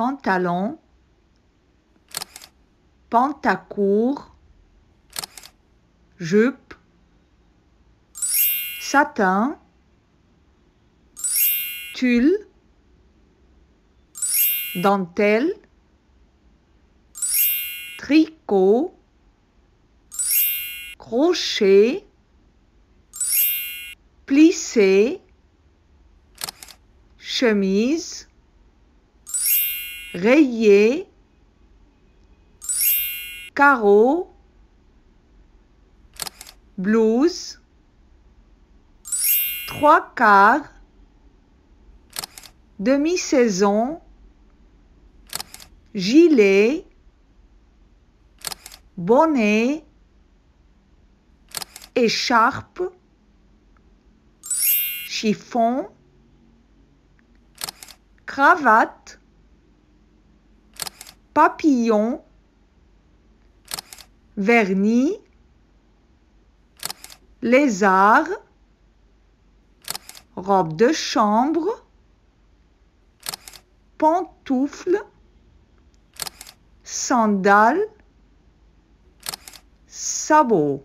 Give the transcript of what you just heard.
pantalon, pantacourt, jupe, satin, tulle, dentelle, tricot, crochet, plissé, chemise, Rayé carreau, blouse, trois quarts, demi-saison, gilet, bonnet, écharpe, chiffon, cravate, papillon, vernis, lézard, robe de chambre, pantoufles, sandales, sabots.